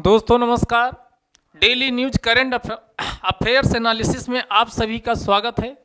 दोस्तों नमस्कार daily news current affairs analysis में आप सभी का स्वागत है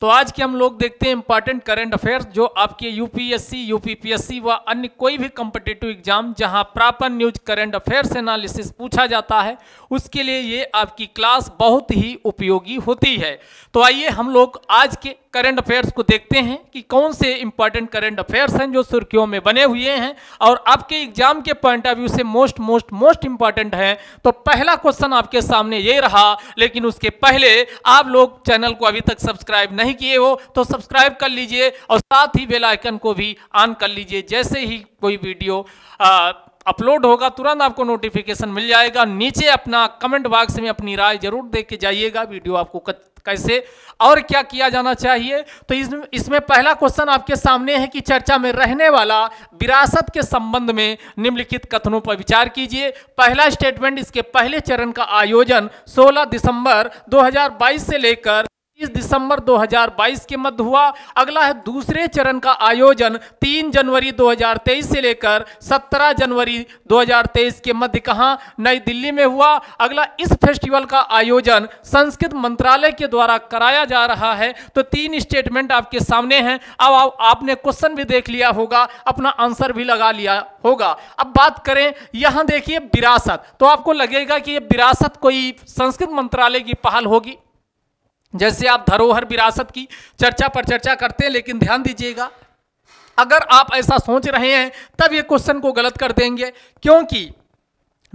तो आज के हम लोग देखते हैं इंपॉर्टेंट करेंट अफेयर्स जो आपके यूपीएससी यूपीपीएससी व अन्य कोई भी कम्पिटेटिव एग्जाम जहां proper news current affairs analysis पूछा जाता है उसके लिए ये आपकी क्लास बहुत ही उपयोगी होती है तो आइए हम लोग आज के करंट अफेयर्स को देखते हैं कि कौन से इंपॉर्टेंट करंट अफेयर्स हैं जो सुर्खियों में बने हुए हैं और आपके एग्जाम के पॉइंट ऑफ व्यू से मोस्ट मोस्ट मोस्ट इंपॉर्टेंट हैं तो पहला क्वेश्चन आपके सामने ये रहा लेकिन उसके पहले आप लोग चैनल को अभी तक सब्सक्राइब नहीं किए हो तो सब्सक्राइब कर लीजिए और साथ ही बेलाइकन को भी ऑन कर लीजिए जैसे ही कोई वीडियो आ, अपलोड होगा तुरंत आपको नोटिफिकेशन मिल जाएगा नीचे अपना कमेंट बॉक्स में अपनी राय जरूर दे के जाइएगा वीडियो आपको कैसे और क्या किया जाना चाहिए तो इस, इसमें पहला क्वेश्चन आपके सामने है कि चर्चा में रहने वाला विरासत के संबंध में निम्नलिखित कथनों पर विचार कीजिए पहला स्टेटमेंट इसके पहले चरण का आयोजन 16 दिसंबर 2022 से लेकर तीस दिसंबर 2022 के मध्य हुआ अगला है दूसरे चरण का आयोजन 3 जनवरी 2023 से लेकर 17 जनवरी 2023 के मध्य कहाँ नई दिल्ली में हुआ अगला इस फेस्टिवल का आयोजन संस्कृत मंत्रालय के द्वारा कराया जा रहा है तो तीन स्टेटमेंट आपके सामने हैं अब आप, आपने क्वेश्चन भी देख लिया होगा अपना आंसर भी लगा लिया होगा अब बात करें यहाँ देखिए विरासत तो आपको लगेगा कि ये विरासत कोई संस्कृत मंत्रालय की पहल होगी जैसे आप धरोहर विरासत की चर्चा पर चर्चा करते हैं लेकिन ध्यान दीजिएगा अगर आप ऐसा सोच रहे हैं तब ये क्वेश्चन को गलत कर देंगे क्योंकि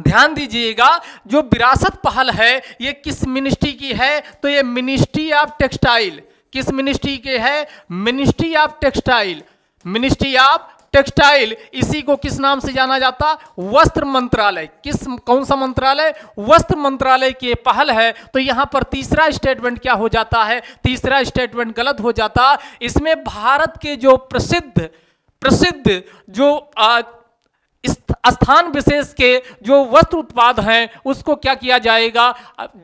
ध्यान दीजिएगा जो विरासत पहल है ये किस मिनिस्ट्री की है तो ये मिनिस्ट्री ऑफ टेक्सटाइल किस मिनिस्ट्री के है ministry of textile ministry of textile इसी को किस नाम से जाना जाता वस्त्र मंत्रालय किस कौन सा मंत्रालय वस्त्र मंत्रालय की पहल है तो यहाँ पर तीसरा स्टेटमेंट क्या हो जाता है तीसरा स्टेटमेंट गलत हो जाता इसमें भारत के जो प्रसिद्ध प्रसिद्ध जो आ, स्थान विशेष के जो वस्त्र उत्पाद हैं उसको क्या किया जाएगा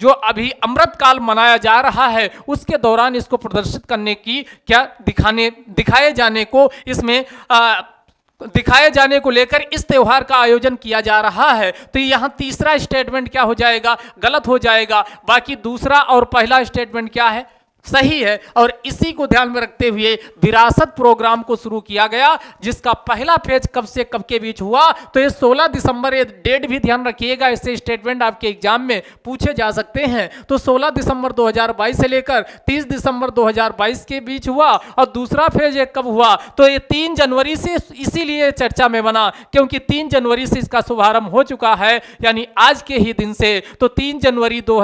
जो अभी अमृत काल मनाया जा रहा है उसके दौरान इसको प्रदर्शित करने की क्या दिखाने दिखाए जाने को इसमें आ, दिखाए जाने को लेकर इस त्यौहार का आयोजन किया जा रहा है तो यहाँ तीसरा स्टेटमेंट क्या हो जाएगा गलत हो जाएगा बाकी दूसरा और पहला स्टेटमेंट क्या है सही है और इसी को ध्यान में रखते हुए विरासत प्रोग्राम को शुरू किया गया जिसका पहला फेज कब से कब के बीच हुआ तो ये 16 दिसंबर ये डेट भी ध्यान रखिएगा इससे स्टेटमेंट आपके एग्जाम में पूछे जा सकते हैं तो 16 दिसंबर 2022 से लेकर 30 दिसंबर 2022 के बीच हुआ और दूसरा फेज ये कब हुआ तो ये तीन जनवरी से इसीलिए चर्चा में बना क्योंकि तीन जनवरी से इसका शुभारंभ हो चुका है यानी आज के ही दिन से तो तीन जनवरी दो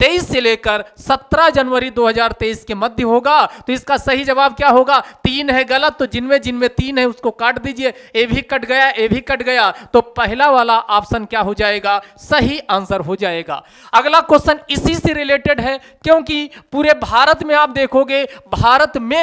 तेईस से लेकर सत्रह जनवरी 2023 के मध्य होगा तो इसका सही जवाब क्या होगा तीन है गलत तो जिनमें जिनमें तीन है उसको काट दीजिए ए भी कट गया ए भी कट गया तो पहला वाला ऑप्शन क्या हो जाएगा सही आंसर हो जाएगा अगला क्वेश्चन इसी से रिलेटेड है क्योंकि पूरे भारत में आप देखोगे भारत में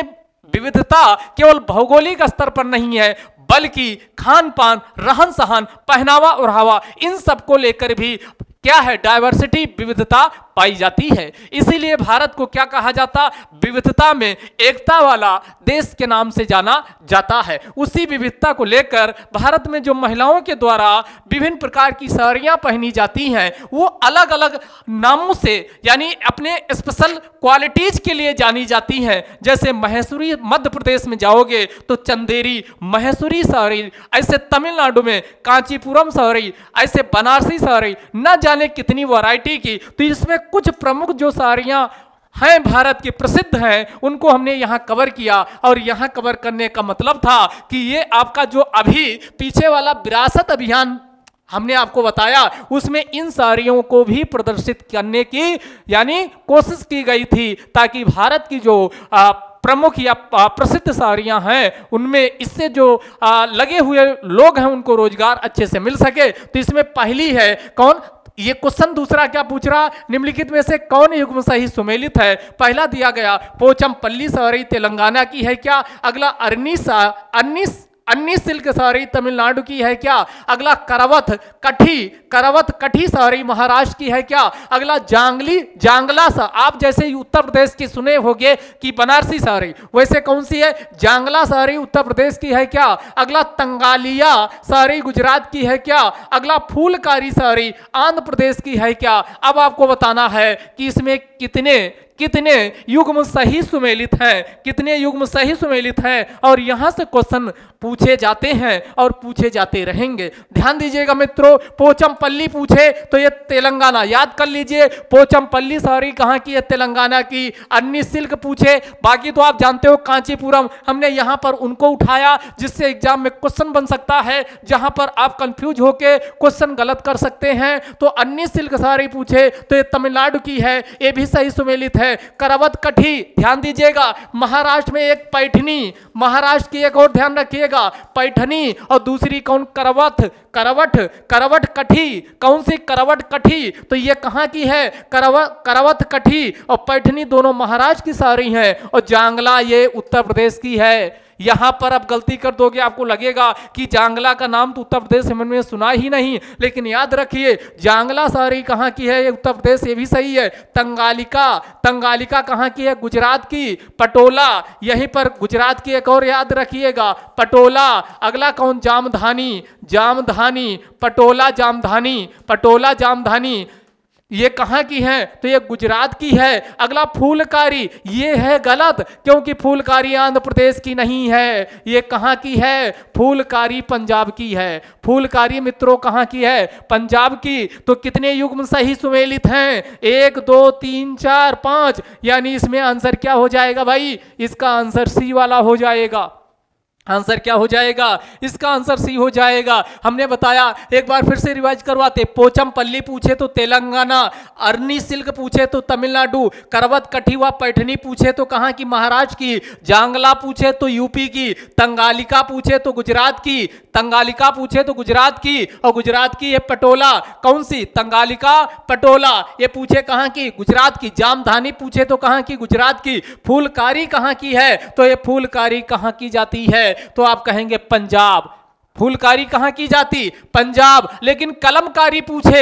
विविधता केवल भौगोलिक स्तर पर नहीं है बल्कि खान पान रहन सहन पहनावा हवा इन सबको लेकर भी क्या है डायवर्सिटी विविधता पाई जाती है इसीलिए भारत को क्या कहा जाता विविधता में एकता वाला देश के नाम से जाना जाता है उसी विविधता को लेकर भारत में जो महिलाओं के द्वारा विभिन्न प्रकार की साड़ियाँ पहनी जाती हैं वो अलग अलग नामों से यानी अपने स्पेशल क्वालिटीज़ के लिए जानी जाती हैं जैसे महेश्वरी मध्य प्रदेश में जाओगे तो चंदेरी महेश्वरी साड़ी ऐसे तमिलनाडु में कांचीपुरम साड़ी ऐसे बनारसी साड़ी न जाने कितनी वैरायटी की तो इसमें कुछ प्रमुख जो साड़ियाँ हैं भारत की प्रसिद्ध हैं उनको हमने यहाँ कवर किया और यहाँ कवर करने का मतलब था कि ये आपका जो अभी पीछे वाला विरासत अभियान हमने आपको बताया उसमें इन साड़ियों को भी प्रदर्शित करने की यानी कोशिश की गई थी ताकि भारत की जो आ, प्रमुख या प्रसिद्ध साड़ियाँ हैं उनमें इससे जो आ, लगे हुए लोग हैं उनको रोजगार अच्छे से मिल सके तो इसमें पहली है कौन ये क्वेश्चन दूसरा क्या पूछ रहा निम्नलिखित में से कौन युग्म सही सुमेलित है पहला दिया गया पोचमपल्ली सवरी तेलंगाना की है क्या अगला अरनीसा अनिस अन्य सिल्क साड़ी तमिलनाडु की है क्या अगला करवत कठी करवत कठी साड़ी महाराष्ट्र की है क्या अगला जांगली जांगला सा आप जैसे उत्तर प्रदेश की सुने होंगे कि बनारसी साड़ी वैसे कौन सी है जांगला साड़ी उत्तर प्रदेश की है क्या अगला तंगालिया साड़ी गुजरात की है क्या अगला फूलकारी साड़ी आंध्र प्रदेश की है क्या अब आपको बताना है कि इसमें कितने कितने युग्म सही सुमेलित हैं कितने युग्म सही सुमेलित हैं और यहाँ से क्वेश्चन पूछे जाते हैं और पूछे जाते रहेंगे ध्यान दीजिएगा मित्रों पोचमपल्ली पूछे तो ये तेलंगाना याद कर लीजिए पोचमपल्ली सॉरी कहाँ की है तेलंगाना की अन्नी सिल्क पूछे बाकी तो आप जानते हो कांचीपुरम हमने यहाँ पर उनको उठाया जिससे एग्जाम में क्वेश्चन बन सकता है जहाँ पर आप कन्फ्यूज होकर क्वेश्चन गलत कर सकते हैं तो अन्नी सिल्क सारी पूछे तो ये तमिलनाडु की है ये भी सही सुमेलित है है करवत कठी ध्यान दीजिएगा महाराष्ट्र में एक पैठनी महाराष्ट्र की एक और ध्यान रखिएगा पैठनी और दूसरी कौन करवत करवट करवट कठी कौन सी करवट कठी तो ये कहाँ की है करवत करवत कठी और पैठनी दोनों महाराष्ट्र की सारी हैं और जांगला ये उत्तर प्रदेश की है यहां पर आप गलती कर दोगे आपको लगेगा कि जांगला का नाम तो उत्तर प्रदेश में सुना ही नहीं लेकिन याद रखिए जांगला शहरी कहाँ की है ये उत्तर प्रदेश ये भी सही है तंगालिका तंगालिका कहाँ की है गुजरात की पटोला यहीं पर गुजरात की एक और याद रखिएगा पटोला अगला कौन जामधानी जामधानी पटोला जामधानी पटोला जामधानी ये कहाँ की है तो ये गुजरात की है अगला फूलकारी ये है गलत क्योंकि फूलकारी आंध्र प्रदेश की नहीं है ये कहाँ की है फूलकारी पंजाब की है फूलकारी मित्रों कहाँ की है पंजाब की तो कितने युग्म सही सुमेलित हैं एक दो तीन चार पाँच यानी इसमें आंसर क्या हो जाएगा भाई इसका आंसर सी वाला हो जाएगा आंसर क्या हो जाएगा इसका आंसर सी हो जाएगा हमने बताया एक बार फिर से रिवाइज करवाते पोचम पल्ली पूछे तो तेलंगाना अरनी सिल्क पूछे तो तमिलनाडु करवत कठिवा पैठनी पूछे तो कहाँ की महाराष्ट्र की जांगला पूछे तो यूपी की तंगालिका पूछे तो गुजरात की तंगालिका पूछे तो गुजरात की और गुजरात की ये पटोला कौन सी तंगालिका पटोला ये पूछे कहाँ की गुजरात की जामधानी पूछे तो कहाँ की गुजरात की फूलकारी कहाँ की है तो ये फूलकारी कहाँ की जाती है तो आप कहेंगे पंजाब फूलकारी कहाँ की जाती पंजाब लेकिन कलमकारी पूछे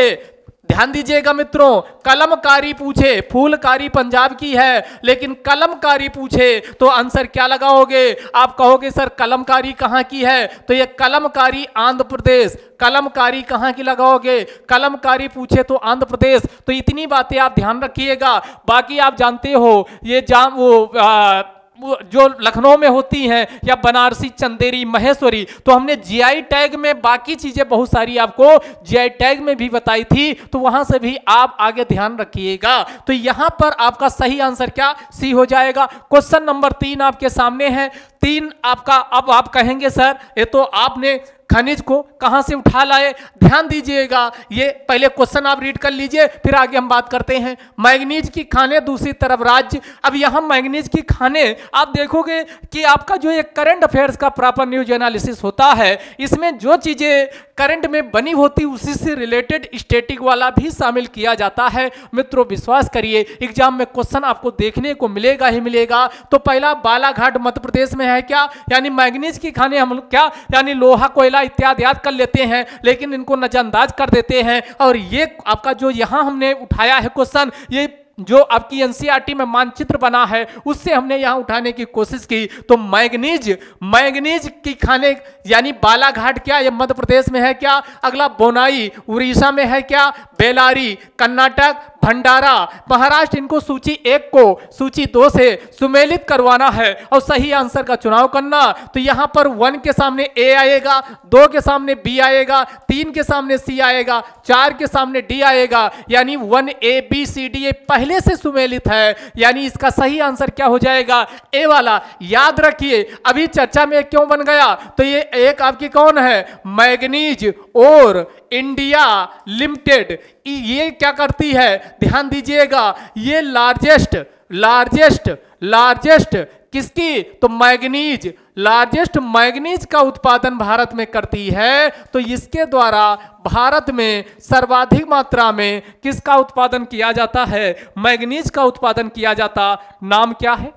ध्यान दीजिएगा मित्रों कलमकारी पूछे फूलकारी पंजाब की है लेकिन कलमकारी पूछे तो आंसर क्या लगाओगे आप कहोगे सर कलमकारी कहाँ की है तो ये कलमकारी आंध्र प्रदेश कलमकारी कहाँ की लगाओगे कलमकारी पूछे तो आंध्र प्रदेश तो इतनी बातें आप ध्यान रखिएगा बाकी आप जानते हो ये जाम वो आ, जो लखनऊ में होती हैं या बनारसी चंदेरी महेश्वरी तो हमने जीआई टैग में बाकी चीज़ें बहुत सारी आपको जीआई टैग में भी बताई थी तो वहां से भी आप आगे ध्यान रखिएगा तो यहां पर आपका सही आंसर क्या सी हो जाएगा क्वेश्चन नंबर तीन आपके सामने है तीन आपका अब आप कहेंगे सर ये तो आपने खनिज को कहाँ से उठा लाए ध्यान दीजिएगा ये पहले क्वेश्चन आप रीड कर लीजिए फिर आगे हम बात करते हैं मैग्नीज की खाने दूसरी तरफ राज्य अब यहाँ मैग्नीज की खाने आप देखोगे कि आपका जो एक करंट अफेयर्स का प्रॉपर न्यूज एनालिसिस होता है इसमें जो चीज़ें करंट में बनी होती उसी से रिलेटेड स्टेटिक वाला भी शामिल किया जाता है मित्रों विश्वास करिए एग्जाम में क्वेश्चन आपको देखने को मिलेगा ही मिलेगा तो पहला बालाघाट मध्य प्रदेश में है क्या यानी मैग्नीज की खाने हम क्या यानी लोहा कोयला कोयला इत्यादि याद कर लेते हैं लेकिन इनको नज़रअंदाज कर देते हैं और ये आपका जो यहाँ हमने उठाया है क्वेश्चन ये जो आपकी एनसीईआरटी में मानचित्र बना है उससे हमने यहां उठाने की कोशिश की तो मैग्नीज मैग्नीज की खाने यानी बालाघाट क्या यह मध्य प्रदेश में है क्या अगला बोनाई उड़ीसा में है क्या बेलारी कर्नाटक भंडारा महाराष्ट्र इनको सूची एक को सूची दो से सुमेलित करवाना है और सही आंसर का चुनाव करना तो यहाँ पर वन के सामने ए आएगा दो के सामने बी आएगा तीन के सामने सी आएगा चार के सामने डी आएगा यानी one A B C D A पहले पहले से सुमेलित है यानी इसका सही आंसर क्या हो जाएगा ए वाला याद रखिए अभी चर्चा में क्यों बन गया तो ये एक आपकी कौन है मैग्नीज और इंडिया लिमिटेड ये क्या करती है ध्यान दीजिएगा ये लार्जेस्ट लार्जेस्ट लार्जेस्ट किसकी तो मैग्नीज लार्जेस्ट मैग्नीज का उत्पादन भारत में करती है तो इसके द्वारा भारत में सर्वाधिक मात्रा में किसका उत्पादन किया जाता है मैग्नीज का उत्पादन किया जाता नाम क्या है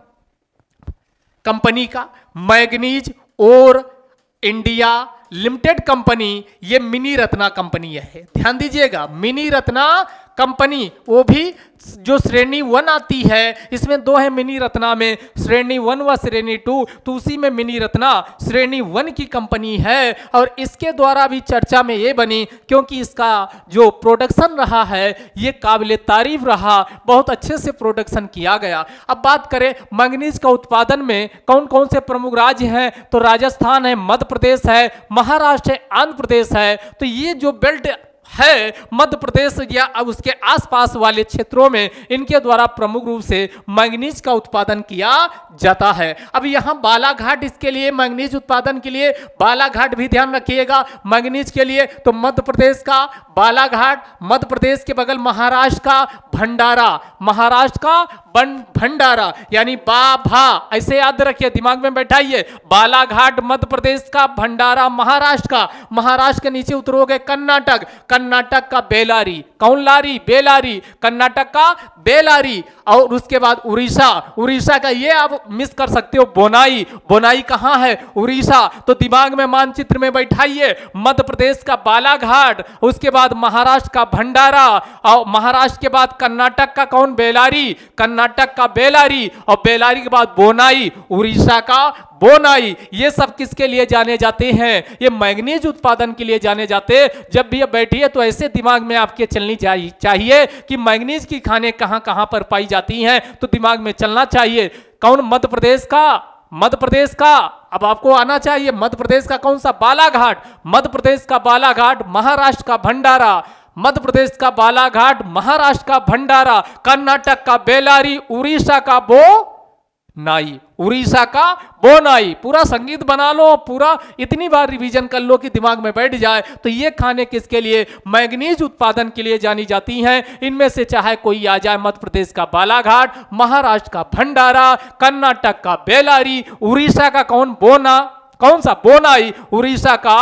कंपनी का manganese ore India limited company ये मिनी रत्ना कंपनी है ध्यान दीजिएगा मिनी रत्ना कंपनी वो भी जो श्रेणी वन आती है इसमें दो है मिनी रत्ना में श्रेणी वन व श्रेणी टू तो उसी में मिनी रत्ना श्रेणी वन की कंपनी है और इसके द्वारा भी चर्चा में ये बनी क्योंकि इसका जो प्रोडक्शन रहा है ये काबिल तारीफ रहा बहुत अच्छे से प्रोडक्शन किया गया अब बात करें मंगनीज का उत्पादन में कौन कौन से प्रमुख राज्य हैं तो राजस्थान है मध्य प्रदेश है महाराष्ट्र है आंध्र प्रदेश है तो ये जो बेल्ट है मध्य प्रदेश या अब उसके आसपास वाले क्षेत्रों में इनके द्वारा प्रमुख रूप से मैंगनीज का उत्पादन किया जाता है अब यहाँ बालाघाट इसके लिए मैंगनीज उत्पादन के लिए बालाघाट भी ध्यान रखिएगा मैंगनीज के लिए तो मध्य प्रदेश का बालाघाट मध्य प्रदेश के बगल महाराष्ट्र का भंडारा महाराष्ट्र का बन भंडारा यानी बाभा ऐसे याद रखिए दिमाग में बैठाइए बालाघाट मध्य प्रदेश का भंडारा महाराष्ट्र का महाराष्ट्र के नीचे उतरोगे कर्नाटक कर्नाटक का बेलारी कौन लारी बेलारी कर्नाटक का बेलारी और उसके बाद उड़ीसा उड़ीसा का ये आप मिस कर सकते हो बोनाई बोनाई कहाँ है उड़ीसा तो दिमाग में मानचित्र में बैठाइए मध्य प्रदेश का बालाघाट उसके बाद महाराष्ट्र का भंडारा और महाराष्ट्र के बाद कर्नाटक का कौन बेलारी कर्नाटक कर्नाटक का बेलारी और बेलारी के बाद बोनाई उड़ीसा का बोनाई ये सब किसके लिए जाने जाते हैं ये मैग्नीज उत्पादन के लिए जाने जाते जब भी आप बैठिए तो ऐसे दिमाग में आपके चलनी चाहिए कि मैग्नीज की खाने कहाँ कहाँ पर पाई जाती हैं तो दिमाग में चलना चाहिए कौन मध्य प्रदेश का मध्य प्रदेश का अब आपको आना चाहिए मध्य प्रदेश का कौन सा बालाघाट मध्य प्रदेश का बालाघाट महाराष्ट्र का भंडारा मध्य प्रदेश का बालाघाट महाराष्ट्र का भंडारा कर्नाटक का बेलारी उड़ीसा का बो नाई उड़ीसा का नाई पूरा संगीत बना लो पूरा इतनी बार रिवीजन कर लो कि दिमाग में बैठ जाए तो ये खाने किसके लिए मैग्नीज उत्पादन के लिए जानी जाती हैं इनमें से चाहे कोई आ जाए मध्य प्रदेश का बालाघाट महाराष्ट्र का भंडारा कर्नाटक का बेलारी उड़ीसा का कौन बोना कौन सा बोनाई उड़ीसा का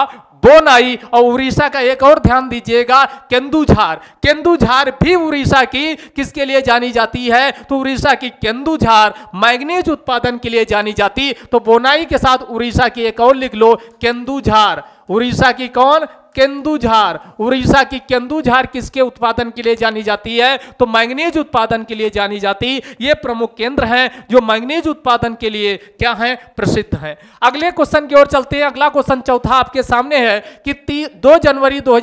बोनाई और उड़ीसा का एक और ध्यान दीजिएगा केंदुझार केंदुझार भी उड़ीसा की किसके लिए जानी जाती है तो उड़ीसा की केंदुझार मैग्नीज उत्पादन के लिए जानी जाती तो बोनाई के साथ उड़ीसा की एक और लिख लो केंदुझार उड़ीसा की कौन केंदुझार उड़ीसा की केंदुझार किसके उत्पादन के लिए जानी जाती है तो मैंगनीज उत्पादन के लिए जानी जाती ये प्रमुख केंद्र है जो मैंगनीज उत्पादन के लिए क्या है प्रसिद्ध है अगले क्वेश्चन की ओर चलते हैं अगला क्वेश्चन चौथा आपके सामने है कि दो जनवरी दो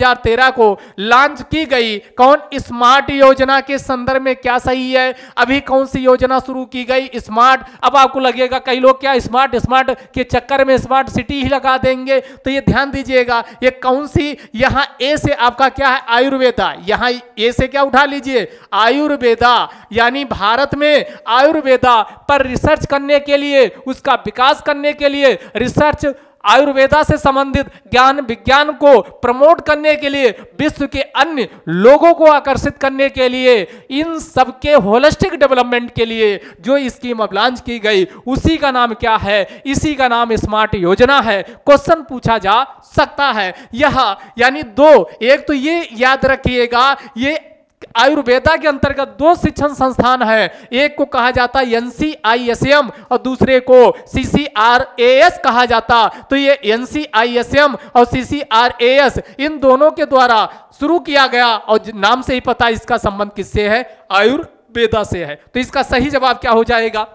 को लॉन्च की गई कौन स्मार्ट योजना के संदर्भ में क्या सही है अभी कौन सी योजना शुरू की गई स्मार्ट अब आपको लगेगा कई लोग क्या स्मार्ट स्मार्ट के चक्कर में स्मार्ट सिटी ही लगा देंगे तो ये ध्यान दीजिएगा ये कौन सी भी यहां ए से आपका क्या है आयुर्वेदा यहां ए से क्या उठा लीजिए आयुर्वेदा यानी भारत में आयुर्वेदा पर रिसर्च करने के लिए उसका विकास करने के लिए रिसर्च आयुर्वेदा से संबंधित ज्ञान विज्ञान को प्रमोट करने के लिए विश्व के अन्य लोगों को आकर्षित करने के लिए इन सबके होलिस्टिक डेवलपमेंट के लिए जो स्कीम अब लॉन्च की गई उसी का नाम क्या है इसी का नाम स्मार्ट योजना है क्वेश्चन पूछा जा सकता है यह यानी दो एक तो ये याद रखिएगा ये आयुर्वेदा के अंतर्गत दो शिक्षण संस्थान है एक को कहा जाता है एनसीआईएसएम और दूसरे को सी कहा जाता तो ये एनसीआईएसएम और सीसीआरएएस इन दोनों के द्वारा शुरू किया गया और नाम से ही पता इसका संबंध किससे है आयुर्वेदा से है तो इसका सही जवाब क्या हो जाएगा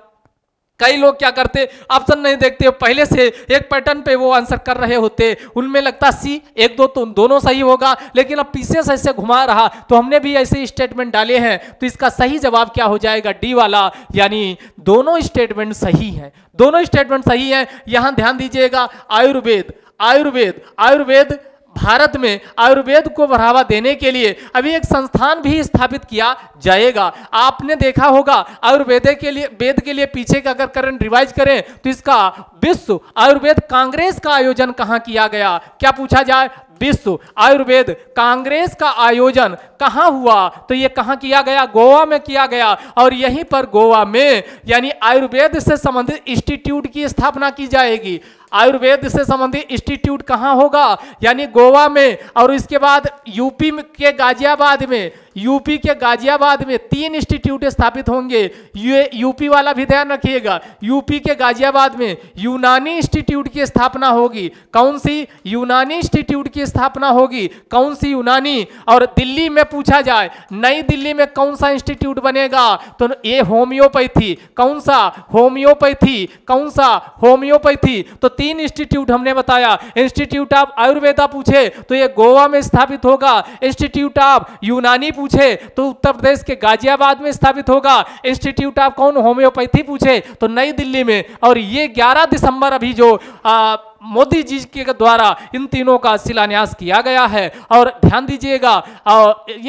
कई लोग क्या करते ऑप्शन नहीं देखते पहले से एक पैटर्न पे वो आंसर कर रहे होते उनमें लगता सी एक दो तो दोनों सही होगा लेकिन अब पीछे से ऐसे घुमा रहा तो हमने भी ऐसे स्टेटमेंट डाले हैं तो इसका सही जवाब क्या हो जाएगा डी वाला यानी दोनों स्टेटमेंट सही हैं दोनों स्टेटमेंट सही हैं यहाँ ध्यान दीजिएगा आयुर्वेद आयुर्वेद आयुर्वेद भारत में आयुर्वेद को बढ़ावा देने के लिए अभी एक संस्थान भी स्थापित किया जाएगा आपने देखा होगा आयुर्वेद के लिए वेद के लिए पीछे का अगर करंट रिवाइज करें तो इसका विश्व आयुर्वेद कांग्रेस का आयोजन कहाँ किया गया क्या पूछा जाए विश्व आयुर्वेद कांग्रेस का आयोजन कहाँ हुआ तो ये कहाँ किया गया गोवा में किया गया और यहीं पर गोवा में यानी आयुर्वेद से संबंधित इंस्टीट्यूट की स्थापना की जाएगी आयुर्वेद से संबंधित इंस्टीट्यूट कहाँ होगा यानी गोवा में और इसके बाद यूपी के गाजियाबाद में यूपी के गाजियाबाद में तीन इंस्टीट्यूट स्थापित होंगे ये यूपी वाला भी ध्यान रखिएगा यूपी के गाजियाबाद में यूनानी इंस्टीट्यूट की स्थापना होगी कौन सी यूनानी इंस्टीट्यूट की स्थापना होगी कौन सी यूनानी और दिल्ली में पूछा जाए नई दिल्ली में कौन सा इंस्टीट्यूट बनेगा तो ये होम्योपैथी कौन सा होम्योपैथी कौन सा होम्योपैथी तो तीन इंस्टीट्यूट हमने बताया इंस्टीट्यूट ऑफ आयुर्वेदा पूछे तो ये गोवा में स्थापित होगा इंस्टीट्यूट ऑफ यूनानी पूछे तो उत्तर प्रदेश के गाजियाबाद में स्थापित होगा इंस्टीट्यूट ऑफ कौन होम्योपैथी पूछे तो नई दिल्ली में और ये ग्यारह दिसंबर अभी जो आ, मोदी जी के द्वारा इन तीनों का शिलान्यास किया गया है और ध्यान दीजिएगा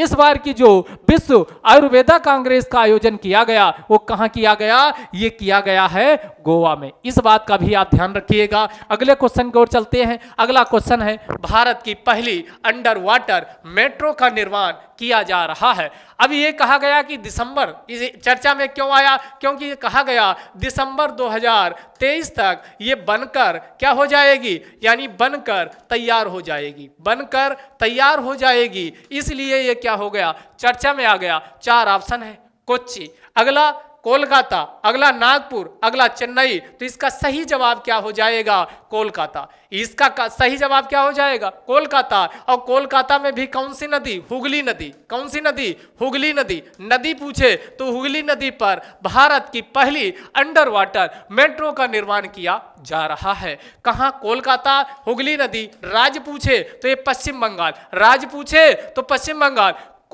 इस बार की जो विश्व आयुर्वेदा कांग्रेस का आयोजन किया गया वो कहाँ किया गया ये किया गया है गोवा में इस बात का भी आप ध्यान रखिएगा अगले क्वेश्चन की ओर चलते हैं अगला क्वेश्चन है भारत की पहली अंडर वाटर मेट्रो का निर्माण किया जा रहा है अब ये कहा गया कि दिसंबर इस चर्चा में क्यों आया क्योंकि ये कहा गया दिसंबर 2023 तक ये बनकर क्या हो जाएगी यानी बनकर तैयार हो जाएगी बनकर तैयार हो जाएगी इसलिए ये क्या हो गया चर्चा में आ गया चार ऑप्शन है कोच्चि अगला कोलकाता अगला नागपुर अगला चेन्नई तो इसका सही जवाब क्या हो जाएगा कोलकाता इसका सही जवाब क्या हो जाएगा कोलकाता और कोलकाता में भी कौन सी नदी हुगली नदी कौन सी नदी हुगली नदी नदी पूछे तो हुगली नदी पर भारत की पहली अंडर वाटर मेट्रो का निर्माण किया जा रहा है कहाँ कोलकाता हुगली नदी राज्य पूछे तो ये पश्चिम बंगाल राज्य पूछे तो पश्चिम बंगाल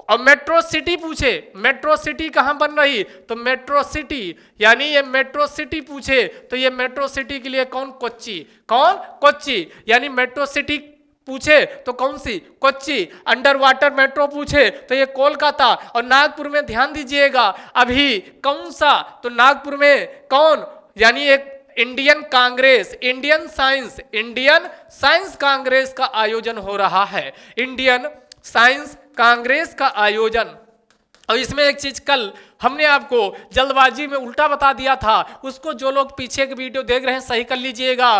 और मेट्रो सिटी पूछे मेट्रो सिटी कहाँ बन रही तो मेट्रो सिटी यानी ये मेट्रो सिटी पूछे तो ये मेट्रो सिटी के लिए कौन कोच्ची कौन कोच्ची यानी मेट्रो सिटी पूछे तो कौन सी कोच्ची अंडर वाटर मेट्रो पूछे तो ये कोलकाता और नागपुर में ध्यान दीजिएगा अभी कौन सा तो नागपुर में कौन यानी एक Indian Congress Indian science Indian science Congress का आयोजन हो रहा है इंडियन साइंस कांग्रेस का आयोजन और इसमें एक चीज कल हमने आपको जल्दबाजी में उल्टा बता दिया था उसको जो लोग पीछे के वीडियो देख रहे हैं सही कर लीजिएगा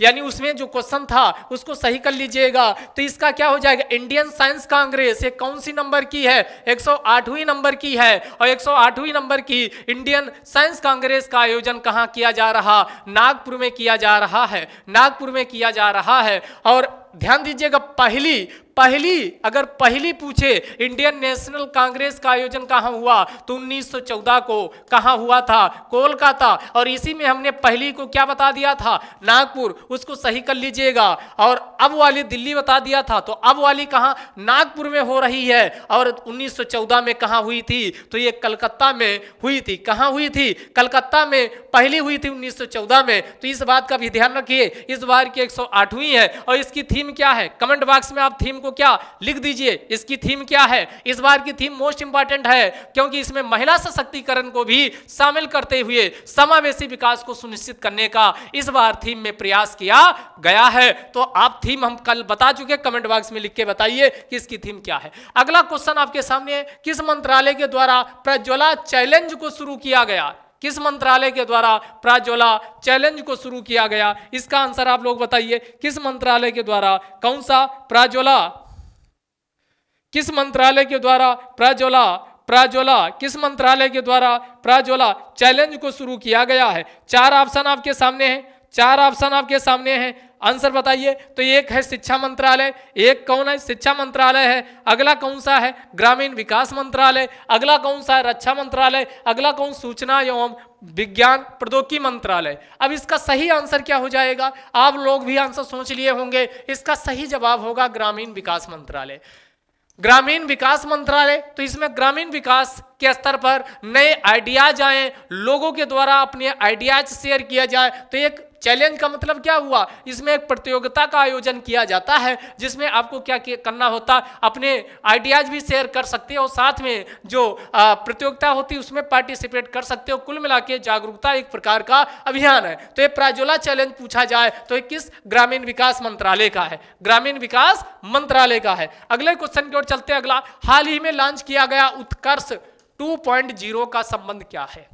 यानी उसमें जो क्वेश्चन था उसको सही कर लीजिएगा तो इसका क्या हो जाएगा इंडियन साइंस कांग्रेस ये कौन सी नंबर की है 108वीं नंबर की है और 108वीं नंबर की इंडियन साइंस कांग्रेस का आयोजन कहाँ किया जा रहा नागपुर में किया जा रहा है नागपुर में किया जा रहा है और ध्यान दीजिएगा पहली पहली अगर पहली पूछे इंडियन नेशनल कांग्रेस का आयोजन कहाँ हुआ तो 1914 को कहाँ हुआ था कोलकाता और इसी में हमने पहली को क्या बता दिया था नागपुर उसको सही कर लीजिएगा और अब वाली दिल्ली बता दिया था तो अब वाली कहाँ नागपुर में हो रही है और 1914 में कहाँ हुई थी तो ये कलकत्ता में हुई थी कहाँ हुई थी कलकत्ता में पहली हुई थी उन्नीस में तो इस बात का भी ध्यान रखिए इस बार की एक है और इसकी थीम क्या है कमेंट बॉक्स में आप थीम को को क्या लिख दीजिए इसकी थीम क्या है इस बार की थीम मोस्ट इंपॉर्टेंट है क्योंकि इसमें महिला सशक्तिकरण को भी शामिल करते हुए समावेशी विकास को सुनिश्चित करने का इस बार थीम में प्रयास किया गया है तो आप थीम हम कल बता चुके कमेंट बॉक्स में लिख के बताइए कि इसकी थीम क्या है अगला क्वेश्चन आपके सामने है किस मंत्रालय के द्वारा प्रज्वला चैलेंज को शुरू किया गया किस मंत्रालय के द्वारा प्राजोला चैलेंज को शुरू किया गया इसका आंसर आप लोग बताइए किस मंत्रालय के द्वारा कौन सा प्राजोला किस मंत्रालय के द्वारा प्राजोला प्राजोला किस मंत्रालय के द्वारा प्राज्वला चैलेंज को शुरू किया गया है चार ऑप्शन आपके सामने हैं चार ऑप्शन आपके सामने हैं आंसर बताइए तो एक है शिक्षा मंत्रालय एक कौन है शिक्षा मंत्रालय है अगला कौन सा है ग्रामीण विकास मंत्रालय अगला कौन सा है रक्षा मंत्रालय अगला कौन सूचना एवं विज्ञान प्रौद्योगिकी मंत्रालय अब इसका सही आंसर क्या हो जाएगा आप लोग भी आंसर सोच लिए होंगे इसका सही जवाब होगा ग्रामीण विकास मंत्रालय ग्रामीण विकास मंत्रालय तो इसमें ग्रामीण विकास के स्तर पर नए आइडियाज आए लोगों के द्वारा अपने आइडियाज शेयर किया जाए तो एक चैलेंज का मतलब क्या हुआ इसमें एक प्रतियोगिता का आयोजन किया जाता है जिसमें आपको क्या करना होता अपने आइडियाज भी शेयर कर सकते हो साथ में जो प्रतियोगिता होती उसमें पार्टिसिपेट कर सकते हो कुल मिला जागरूकता एक प्रकार का अभियान है तो ये प्राजोला चैलेंज पूछा जाए तो ये किस ग्रामीण विकास मंत्रालय का है ग्रामीण विकास मंत्रालय का है अगले क्वेश्चन की ओर चलते अगला हाल ही में लॉन्च किया गया उत्कर्ष 2.0 का संबंध क्या है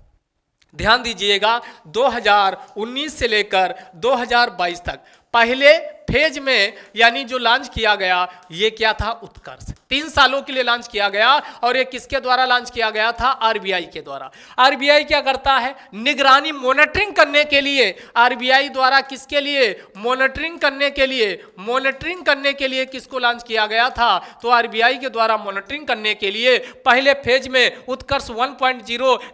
ध्यान दीजिएगा 2019 से लेकर 2022 तक पहले फेज में यानी जो लॉन्च किया गया ये क्या था उत्कर्ष तीन सालों के लिए लॉन्च किया गया और ये किसके द्वारा लॉन्च किया गया था आरबीआई के द्वारा आरबीआई क्या करता है निगरानी मॉनिटरिंग करने के लिए आरबीआई द्वारा किसके लिए मॉनिटरिंग करने के लिए मॉनिटरिंग करने के लिए किसको लॉन्च किया गया था तो आरबीआई के द्वारा मॉनिटरिंग करने के लिए पहले फेज में उत्कर्ष वन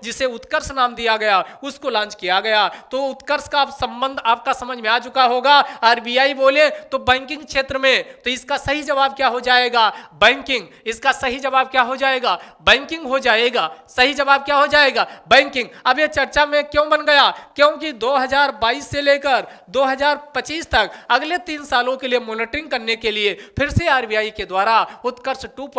जिसे उत्कर्ष नाम दिया गया उसको लॉन्च किया गया तो उत्कर्ष का संबंध आपका समझ में आ चुका होगा आरबीआई बोले करेंगे तो बैंकिंग क्षेत्र में तो इसका सही जवाब क्या हो जाएगा बैंकिंग इसका सही जवाब क्या हो जाएगा बैंकिंग हो जाएगा सही जवाब क्या हो जाएगा बैंकिंग अब ये चर्चा में क्यों बन गया क्योंकि 2022 से लेकर 2025 तक अगले तीन सालों के लिए मॉनिटरिंग करने के लिए फिर से आर के द्वारा उत्कर्ष टू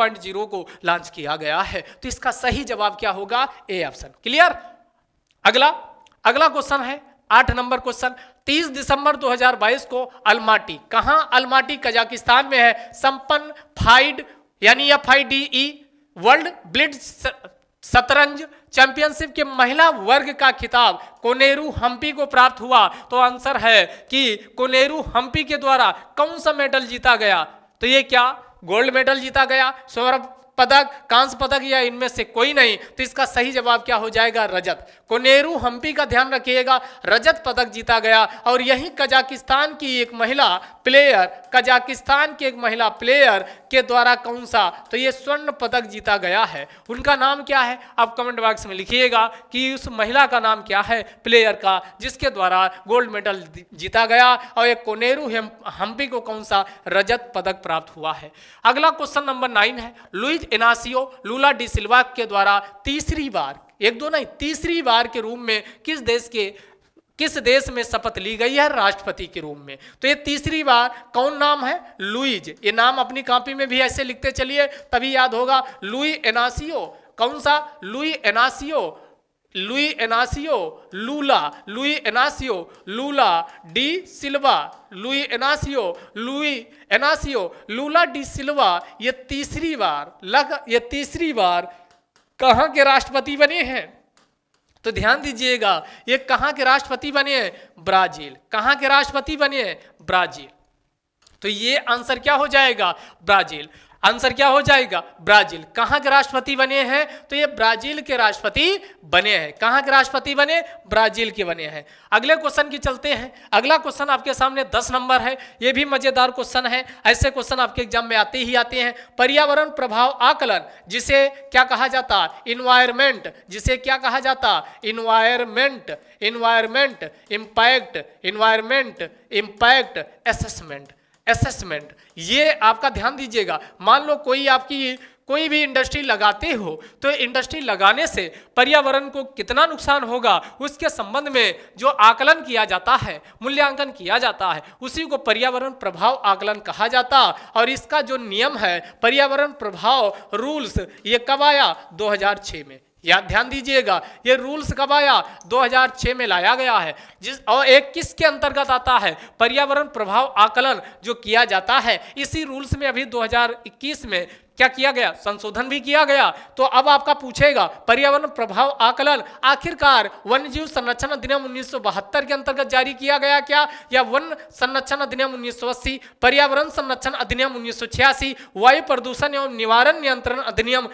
को लॉन्च किया गया है तो इसका सही जवाब क्या होगा ए ऑप्शन क्लियर अगला अगला क्वेश्चन है आठ नंबर क्वेश्चन 30 दिसंबर 2022 को अलमाटी कहां अलमाटी कजाकिस्तान में है संपन्न फाइड यानी F I D E world blitz शतरंज चैंपियनशिप के महिला वर्ग का खिताब कोनेरू हम्पी को प्राप्त हुआ तो आंसर है कि कोनेरू हम्पी के द्वारा कौन सा मेडल जीता गया तो ये क्या गोल्ड मेडल जीता गया सौरभ पदक कांस पदक या इनमें से कोई नहीं तो इसका सही जवाब क्या हो जाएगा रजत कोनेरू हम्पी का ध्यान रखिएगा रजत पदक जीता गया और यही कजाकिस्तान की एक महिला प्लेयर कजाकिस्तान की एक महिला प्लेयर के द्वारा कौन सा तो ये स्वर्ण पदक जीता गया है उनका नाम क्या है आप कमेंट बॉक्स में लिखिएगा कि उस महिला का नाम क्या है प्लेयर का जिसके द्वारा गोल्ड मेडल जीता गया और एक कोनेरू हम्पी को कौन सा रजत पदक प्राप्त हुआ है अगला क्वेश्चन नंबर नाइन है लुइज एनासियो लूला डी सिल्वा के द्वारा तीसरी बार एक दो नहीं तीसरी बार के रूप में किस देश के किस देश में शपथ ली गई है राष्ट्रपति के रूप में तो ये तीसरी बार कौन नाम है लुईज ये नाम अपनी कॉपी में भी ऐसे लिखते चलिए तभी याद होगा लुई एनासियो कौन सा Luiz Inacio Luiz Inacio Lula Luiz Inacio Lula da Silva Luiz Inacio Luiz Inacio Lula da Silva ये तीसरी बार लग ये तीसरी बार कहाँ के राष्ट्रपति बने हैं तो ध्यान दीजिएगा ये कहाँ के राष्ट्रपति बने हैं ब्राजील कहाँ के राष्ट्रपति बने हैं ब्राजील तो ये आंसर क्या हो जाएगा ब्राजील आंसर क्या हो जाएगा ब्राजील कहाँ के राष्ट्रपति बने हैं तो ये ब्राजील के राष्ट्रपति बने हैं कहाँ के राष्ट्रपति बने ब्राजील के बने हैं अगले क्वेश्चन की चलते हैं अगला क्वेश्चन आपके सामने दस नंबर है ये भी मजेदार क्वेश्चन है ऐसे क्वेश्चन आपके एग्जाम में आते ही आते हैं पर्यावरण प्रभाव आकलन जिसे क्या कहा जाता इन्वायरमेंट जिसे क्या कहा जाता environment environment impact environment impact assessment assessment ये आपका ध्यान दीजिएगा मान लो कोई आपकी कोई भी इंडस्ट्री लगाते हो तो इंडस्ट्री लगाने से पर्यावरण को कितना नुकसान होगा उसके संबंध में जो आकलन किया जाता है मूल्यांकन किया जाता है उसी को पर्यावरण प्रभाव आकलन कहा जाता और इसका जो नियम है पर्यावरण प्रभाव रूल्स ये कब आया 2006 में याद ध्यान दीजिएगा ये रूल्स कब आया 2006 में लाया गया है जिस और एक किसके अंतर्गत आता है पर्यावरण प्रभाव आकलन जो किया जाता है इसी रूल्स में अभी 2021 में क्या किया गया संशोधन भी किया गया तो अब आपका पूछेगा पर्यावरण प्रभाव आकलन आखिरकार वन्य जीव संरक्षण अधिनियम बहत्तर के अंतर्गत जारी किया गया क्या या वन संरक्षण अधिनियम अस्सी पर्यावरण संरक्षण अधिनियम छियासी वायु प्रदूषण एवं निवारण नियंत्रण अधिनियम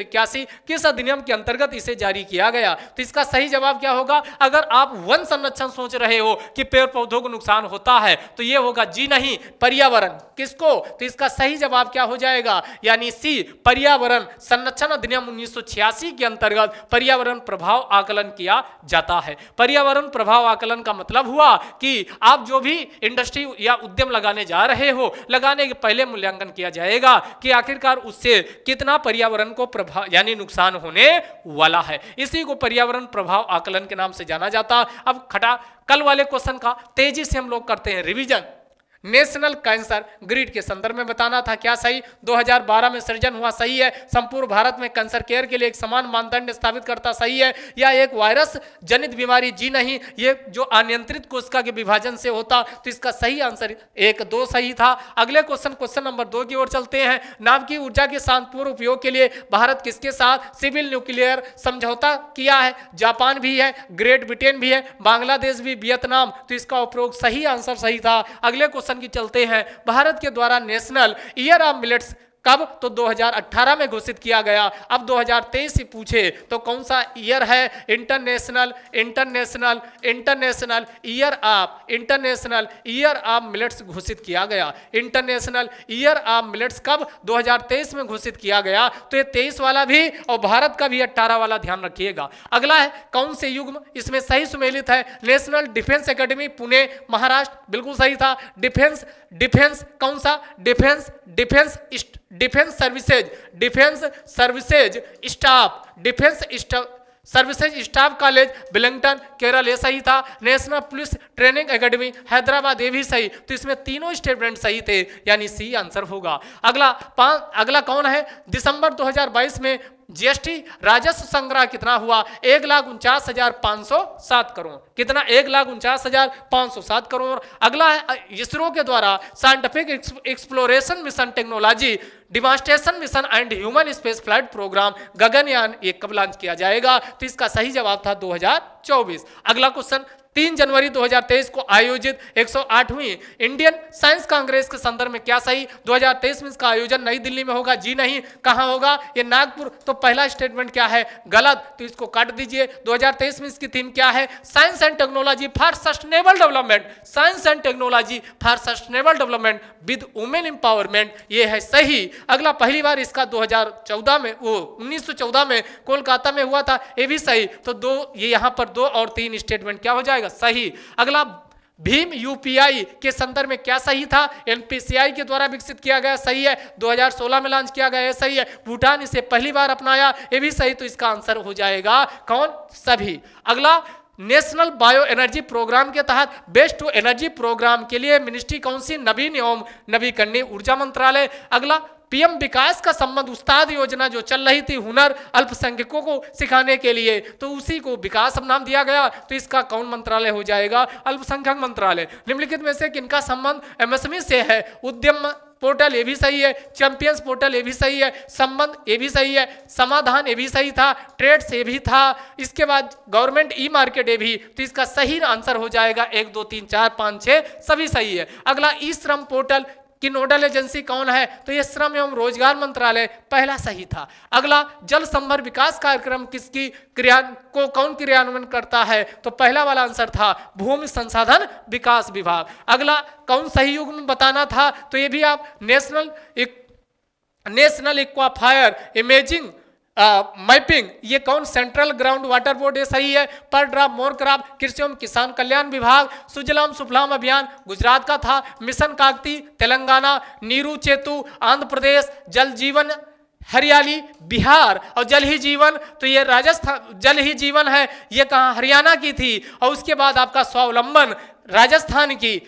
इक्यासी किस अधिनियम के अंतर्गत इसे जारी किया गया तो इसका सही जवाब क्या होगा अगर आप वन संरक्षण सोच रहे हो कि पेड़ पौधों को नुकसान होता है तो यह होगा जी नहीं पर्यावरण किसको तो इसका सही जवाब क्या हो जाएगा या यानी सी पर्यावरण संरक्षण अधिनियम 1986 के अंतर्गत पर्यावरण प्रभाव आकलन किया जाता है पर्यावरण प्रभाव आकलन का मतलब हुआ कि आप जो भी इंडस्ट्री या उद्यम लगाने जा रहे हो लगाने के पहले मूल्यांकन किया जाएगा कि आखिरकार उससे कितना पर्यावरण को प्रभाव यानी नुकसान होने वाला है इसी को पर्यावरण प्रभाव आकलन के नाम से जाना जाता अब खटा कल वाले क्वेश्चन का तेजी से हम लोग करते हैं रिविजन नेशनल कैंसर ग्रिड के संदर्भ में बताना था क्या सही 2012 में सृजन हुआ सही है संपूर्ण भारत में कैंसर केयर के लिए एक समान मानदंड स्थापित करता सही है या एक वायरस जनित बीमारी जी नहीं ये जो अनियंत्रित कोशिका के विभाजन से होता तो इसका सही आंसर एक दो सही था अगले क्वेश्चन क्वेश्चन नंबर दो की ओर चलते हैं नाम की ऊर्जा के शांतपूर्ण उपयोग के लिए भारत किसके साथ सिविल न्यूक्लियर समझौता किया है जापान भी है ग्रेट ब्रिटेन भी है बांग्लादेश भी वियतनाम तो इसका उपयोग सही आंसर सही था अगले क्वेश्चन प्रमोशन की चलते हैं भारत के द्वारा नेशनल ईयर ऑफ मिलेट्स कब तो 2018 में घोषित किया गया अब 2023 से पूछे तो कौन सा ईयर है international international international year of international year of millets घोषित किया गया इंटरनेशनल ईयर ऑफ मिलेट्स कब 2023 में घोषित किया गया तो ये तेईस वाला भी और भारत का भी अट्ठारह वाला ध्यान रखिएगा अगला है कौन से युग्म इसमें सही सुमेलित है national defence academy Pune Maharashtra बिल्कुल सही था डिफेंस डिफेंस कौन सा defence defence defence services defence services staff defence staff services staff college Wellington Kerala ये सही था national police training academy Hyderabad ये भी सही तो इसमें तीनों स्टेटमेंट सही थे यानी सी आंसर होगा अगला पाँच अगला कौन है दिसंबर 2022 में जीएसटी राजस्व संग्रह कितना हुआ एक लाख उनचास हजार पांच सौ सात करोड़ कितना एक लाख उनचास हजार पांच सौ सात करोड़ अगला है इसरो के द्वारा scientific exploration mission technology demonstration mission and human space flight programme Gaganyaan ये कब लॉन्च किया जाएगा तो इसका सही जवाब था 2024 अगला क्वेश्चन तीन जनवरी 2023 को आयोजित 108वीं इंडियन साइंस कांग्रेस के संदर्भ में क्या सही 2023 में इसका आयोजन नई दिल्ली में होगा जी नहीं कहाँ होगा ये नागपुर तो पहला स्टेटमेंट क्या है गलत तो इसको काट दीजिए 2023 में इसकी थीम क्या है science and technology for sustainable development science and technology for sustainable development with women empowerment ये है सही अगला पहली बार इसका दो में वो उन्नीस में कोलकाता में हुआ था ये भी सही तो दो ये यहाँ पर दो और तीन स्टेटमेंट क्या हो जाएगा जाएगा सही अगला भीम यूपीआई के संदर्भ में क्या सही था एनपीसीआई के द्वारा विकसित किया गया सही है 2016 में लॉन्च किया गया सही है भूटान इसे पहली बार अपनाया ये भी सही तो इसका आंसर हो जाएगा कौन सभी अगला नेशनल बायो एनर्जी प्रोग्राम के तहत बेस्ट टू एनर्जी प्रोग्राम के लिए मिनिस्ट्री कौन सी नवीन एवं नवीकरणीय ऊर्जा मंत्रालय अगला पीएम विकास का संबंध उस्ताद योजना जो चल रही थी हुनर अल्पसंख्यकों को सिखाने के लिए तो उसी को विकास अब नाम दिया गया तो इसका कौन मंत्रालय हो जाएगा अल्पसंख्यक मंत्रालय निम्नलिखित में से किनका संबंध एमएसएमई से है उद्यम पोर्टल ये भी सही है चैंपियंस पोर्टल ये भी सही है संबंध ये भी सही है समाधान ये भी सही था ट्रेड्स ये भी था इसके बाद गवर्नमेंट ई मार्केट ये भी तो इसका सही आंसर हो जाएगा एक दो तीन चार पाँच छः सभी सही है अगला ई श्रम पोर्टल कि नोडल एजेंसी कौन है तो ये श्रम एवं रोजगार मंत्रालय पहला सही था अगला जल संभर विकास कार्यक्रम किसकी क्रिया को कौन क्रियान्वयन करता है तो पहला वाला आंसर था भूमि संसाधन विकास विभाग अगला कौन सही युग में बताना था तो ये भी आप national national aquifer imaging mapping ये कौन सेंट्रल ग्राउंड वाटर बोर्ड ये सही है पर ड्राफ मोर क्राप कृषि एवं किसान कल्याण विभाग सुजलाम सुफलाम अभियान गुजरात का था मिशन कागती तेलंगाना नीरू चेतु आंध्र प्रदेश जल जीवन हरियाली बिहार और जल ही जीवन तो ये राजस्थान जल ही जीवन है ये कहाँ हरियाणा की थी और उसके बाद आपका स्वावलंबन राजस्थान की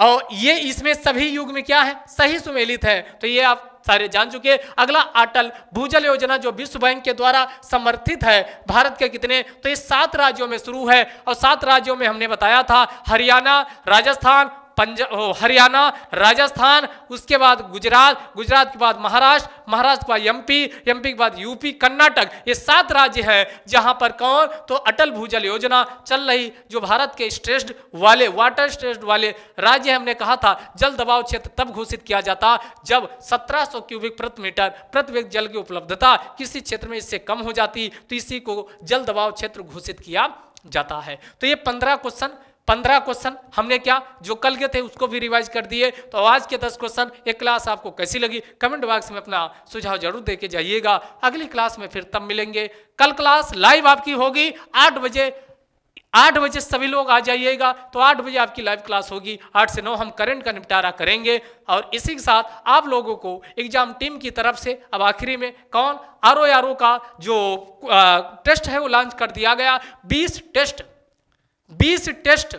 और ये इसमें सभी युग में क्या है सही सुमेलित है तो ये आप सारे जान चुके अगला अटल भूजल योजना जो विश्व बैंक के द्वारा समर्थित है भारत के कितने तो ये सात राज्यों में शुरू है और सात राज्यों में हमने बताया था हरियाणा राजस्थान पंजाब हरियाणा राजस्थान उसके बाद गुजरात गुजरात के बाद महाराष्ट्र महाराष्ट्र के बाद एमपी एमपी के बाद यूपी कर्नाटक ये सात राज्य हैं जहां पर कौन तो अटल भूजल योजना चल रही जो भारत के स्ट्रेस्ड वाले वाटर स्ट्रेस्ड वाले राज्य हमने कहा था जल दबाव क्षेत्र तब घोषित किया जाता जब सत्रह क्यूबिक प्रति मीटर प्रति व्यक्ति जल की उपलब्धता किसी क्षेत्र में इससे कम हो जाती तो इसी को जल दबाव क्षेत्र घोषित किया जाता है तो ये पंद्रह क्वेश्चन पंद्रह क्वेश्चन हमने क्या जो कल के थे उसको भी रिवाइज कर दिए तो आज के दस क्वेश्चन ये क्लास आपको कैसी लगी कमेंट बॉक्स में अपना सुझाव जरूर दे के जाइएगा अगली क्लास में फिर तब मिलेंगे कल क्लास लाइव आपकी होगी आठ बजे आठ बजे सभी लोग आ जाइएगा तो आठ बजे आपकी लाइव क्लास होगी आठ से नौ हम करंट का निपटारा करेंगे और इसी के साथ आप लोगों को एग्जाम टीम की तरफ से अब आखिरी में कौन आर ओ का जो टेस्ट है वो लॉन्च कर दिया गया बीस टेस्ट बीस टेस्ट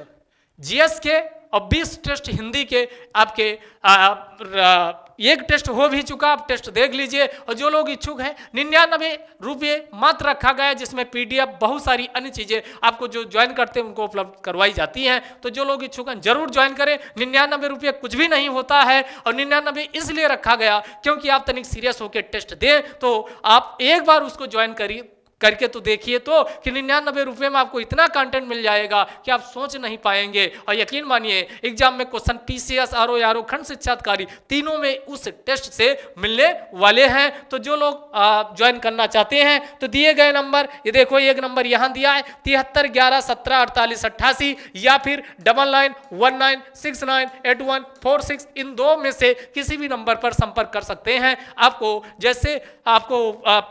जीएस के और बीस टेस्ट हिंदी के आपके आ, आ, एक टेस्ट हो भी चुका आप टेस्ट देख लीजिए और जो लोग इच्छुक हैं निन्यानवे रुपये मात्र रखा गया है जिसमें पीडीएफ बहुत सारी अन्य चीज़ें आपको जो ज्वाइन करते हैं उनको उपलब्ध करवाई जाती हैं तो जो लोग इच्छुक हैं जरूर ज्वाइन करें निन्यानवे रुपये कुछ भी नहीं होता है और निन्यानवे इसलिए रखा गया क्योंकि आप तनिक सीरियस होकर टेस्ट दें तो आप एक बार उसको ज्वाइन करिए करके तो देखिए तो कि निन्यानबे रुपये में आपको इतना कंटेंट मिल जाएगा कि आप सोच नहीं पाएंगे और यकीन मानिए एग्जाम में question P C S R O R O खंड शिक्षाधिकारी तीनों में उस टेस्ट से मिलने वाले हैं तो जो लोग ज्वाइन करना चाहते हैं तो दिए गए नंबर ये देखो एक नंबर यहाँ दिया है तिहत्तर ग्यारह सत्रह अड़तालीस अट्ठासी या फिर double nine one nine six nine eight one four six इन दो में से किसी भी नंबर पर संपर्क कर सकते हैं आपको जैसे आपको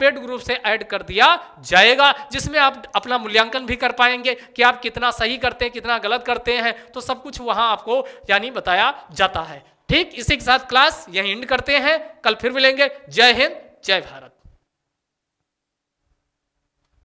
पेड ग्रुप से ऐड कर दिया जाएगा जिसमें आप अपना मूल्यांकन भी कर पाएंगे कि आप कितना सही करते हैं कितना गलत करते हैं तो सब कुछ वहां आपको यानी बताया जाता है ठीक इसी के साथ क्लास यहीं एंड करते हैं कल फिर मिलेंगे जय हिंद जय भारत